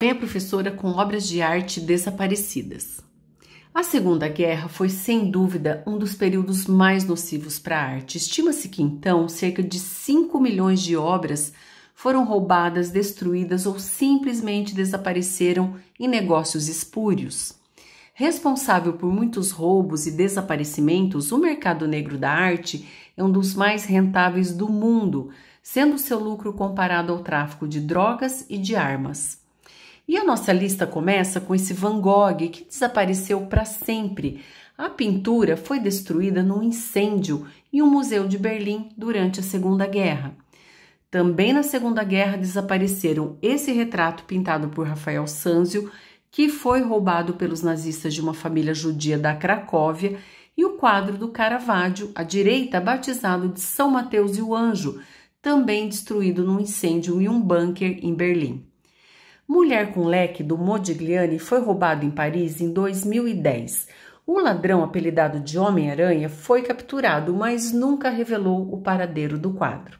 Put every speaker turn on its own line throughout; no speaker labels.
Acompanha a professora com obras de arte desaparecidas. A Segunda Guerra foi, sem dúvida, um dos períodos mais nocivos para a arte. Estima-se que então cerca de 5 milhões de obras foram roubadas, destruídas ou simplesmente desapareceram em negócios espúrios. Responsável por muitos roubos e desaparecimentos, o mercado negro da arte é um dos mais rentáveis do mundo, sendo seu lucro comparado ao tráfico de drogas e de armas. E a nossa lista começa com esse Van Gogh que desapareceu para sempre. A pintura foi destruída num incêndio em um museu de Berlim durante a Segunda Guerra. Também na Segunda Guerra desapareceram esse retrato pintado por Rafael Sanzio, que foi roubado pelos nazistas de uma família judia da Cracóvia, e o quadro do Caravaggio, à direita, batizado de São Mateus e o Anjo, também destruído num incêndio em um bunker em Berlim. Mulher com leque do Modigliani foi roubado em Paris em 2010. O ladrão apelidado de Homem-Aranha foi capturado, mas nunca revelou o paradeiro do quadro.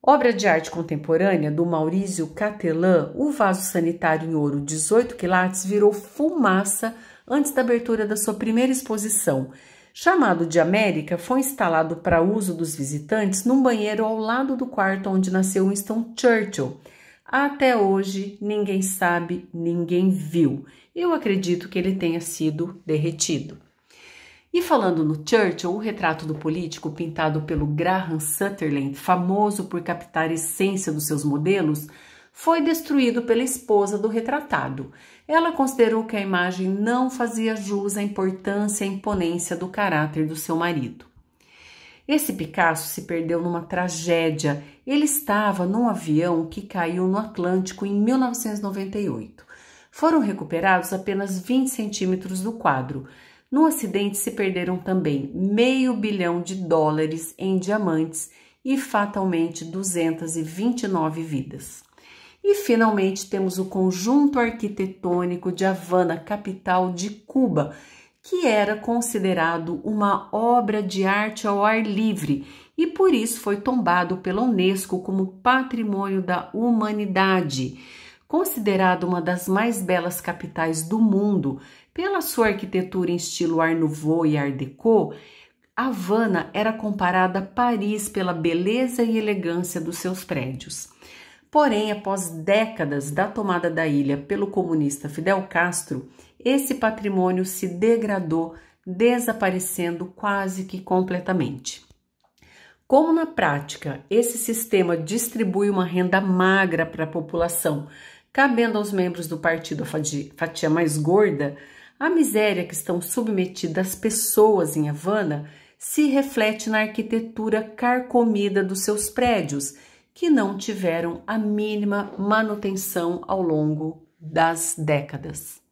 Obra de arte contemporânea do Maurício Catelan, o vaso sanitário em ouro 18 quilates virou fumaça antes da abertura da sua primeira exposição. Chamado de América, foi instalado para uso dos visitantes num banheiro ao lado do quarto onde nasceu Winston Churchill até hoje, ninguém sabe, ninguém viu. Eu acredito que ele tenha sido derretido. E falando no Churchill, o retrato do político pintado pelo Graham Sutherland, famoso por captar a essência dos seus modelos, foi destruído pela esposa do retratado. Ela considerou que a imagem não fazia jus à importância e imponência do caráter do seu marido. Esse Picasso se perdeu numa tragédia. Ele estava num avião que caiu no Atlântico em 1998. Foram recuperados apenas 20 centímetros do quadro. No acidente se perderam também meio bilhão de dólares em diamantes e fatalmente 229 vidas. E finalmente temos o conjunto arquitetônico de Havana, capital de Cuba, que era considerado uma obra de arte ao ar livre e por isso foi tombado pela Unesco como Patrimônio da Humanidade. Considerada uma das mais belas capitais do mundo pela sua arquitetura em estilo Art Nouveau e Art Deco, Havana era comparada a Paris pela beleza e elegância dos seus prédios. Porém, após décadas da tomada da ilha pelo comunista Fidel Castro, esse patrimônio se degradou, desaparecendo quase que completamente. Como na prática esse sistema distribui uma renda magra para a população, cabendo aos membros do partido a fatia mais gorda, a miséria que estão submetidas as pessoas em Havana se reflete na arquitetura carcomida dos seus prédios que não tiveram a mínima manutenção ao longo das décadas.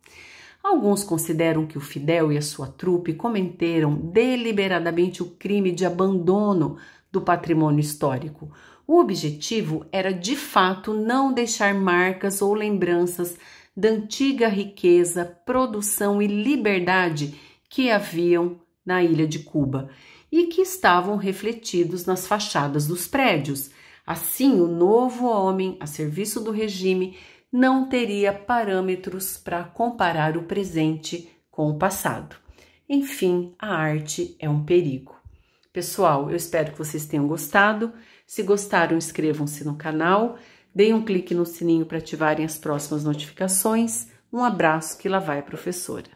Alguns consideram que o Fidel e a sua trupe cometeram deliberadamente o crime de abandono do patrimônio histórico. O objetivo era de fato não deixar marcas ou lembranças da antiga riqueza, produção e liberdade que haviam na ilha de Cuba e que estavam refletidos nas fachadas dos prédios. Assim, o novo homem, a serviço do regime, não teria parâmetros para comparar o presente com o passado. Enfim, a arte é um perigo. Pessoal, eu espero que vocês tenham gostado. Se gostaram, inscrevam-se no canal, deem um clique no sininho para ativarem as próximas notificações. Um abraço que lá vai a professora.